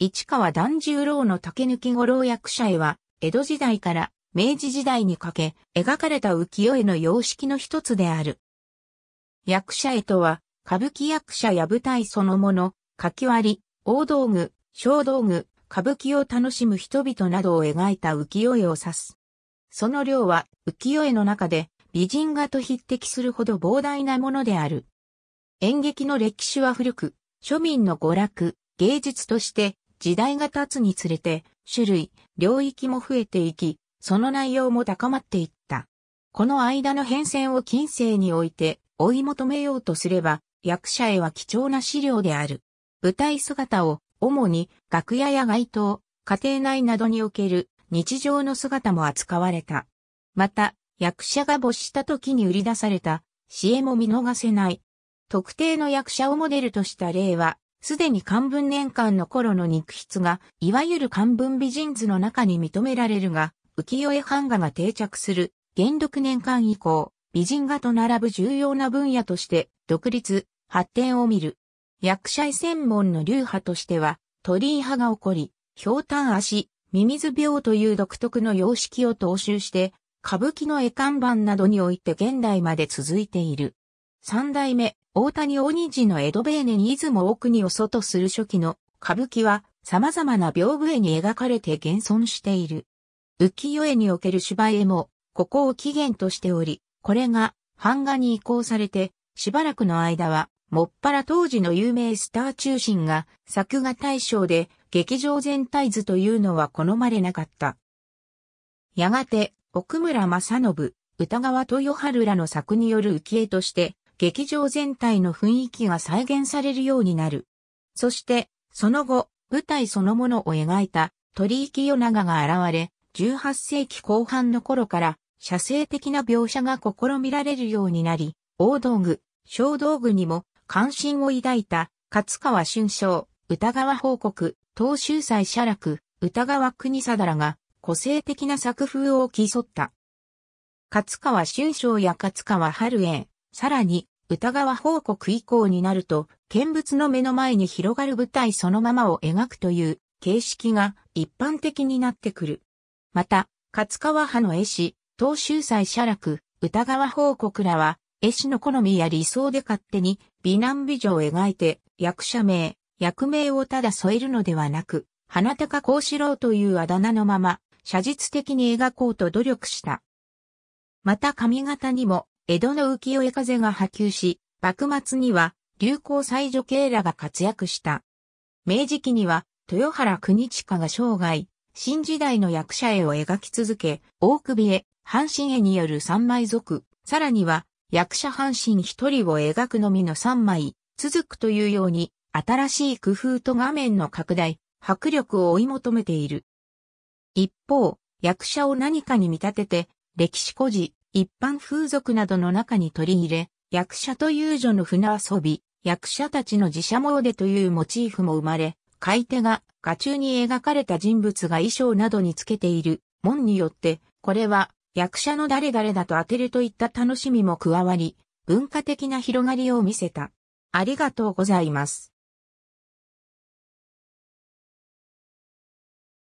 市川團十郎の竹抜五郎役者絵は、江戸時代から明治時代にかけ描かれた浮世絵の様式の一つである。役者絵とは、歌舞伎役者や舞台そのもの、書き割り、大道具、小道具、歌舞伎を楽しむ人々などを描いた浮世絵を指す。その量は浮世絵の中で美人画と匹敵するほど膨大なものである。演劇の歴史は古く、庶民の娯楽、芸術として時代が経つにつれて、種類、領域も増えていき、その内容も高まっていった。この間の変遷を近世において追い求めようとすれば、役者へは貴重な資料である。舞台姿を、主に楽屋や街頭、家庭内などにおける日常の姿も扱われた。また、役者が没した時に売り出された、知恵も見逃せない。特定の役者をモデルとした例はすでに漢文年間の頃の肉筆が、いわゆる漢文美人図の中に認められるが、浮世絵版画が定着する、元禄年間以降、美人画と並ぶ重要な分野として、独立、発展を見る。役者専門の流派としては、鳥居派が起こり、ひょうたん足、ミミズ病という独特の様式を踏襲して、歌舞伎の絵看板などにおいて現代まで続いている。三代目、大谷大虹の江戸ベーネに出雲奥にを外する初期の歌舞伎は様々な屏風絵に描かれて現存している。浮世絵における芝絵も、ここを起源としており、これが版画に移行されて、しばらくの間は、もっぱら当時の有名スター中心が作画対象で劇場全体図というのは好まれなかった。やがて、奥村正信、歌川豊春らの作による浮世絵として劇場全体の雰囲気が再現されるようになる。そして、その後、舞台そのものを描いた鳥居清長が現れ、18世紀後半の頃から、写生的な描写が試みられるようになり、大道具、小道具にも関心を抱いた、勝川春章、歌川報告、東秀祭写楽、歌川国定らが、個性的な作風を競った。勝川春章や勝川春英、さらに、歌川報告以降になると、見物の目の前に広がる舞台そのままを描くという形式が一般的になってくる。また、勝川派の絵師、東秀斎写楽、歌川報告らは、絵師の好みや理想で勝手に美男美女を描いて、役者名、役名をただ添えるのではなく、花高幸四郎というあだ名のまま、写実的に描こうと努力した。また髪型にも江戸の浮世絵風が波及し、幕末には流行最女系らが活躍した。明治期には豊原国近が生涯、新時代の役者絵を描き続け、大首絵、半身絵による三枚族、さらには役者半身一人を描くのみの三枚、続くというように、新しい工夫と画面の拡大、迫力を追い求めている。一方、役者を何かに見立てて、歴史古事、一般風俗などの中に取り入れ、役者と遊女の船遊び、役者たちの自社詣というモチーフも生まれ、買い手が画中に描かれた人物が衣装などにつけている門によって、これは役者の誰々だと当てるといった楽しみも加わり、文化的な広がりを見せた。ありがとうございます。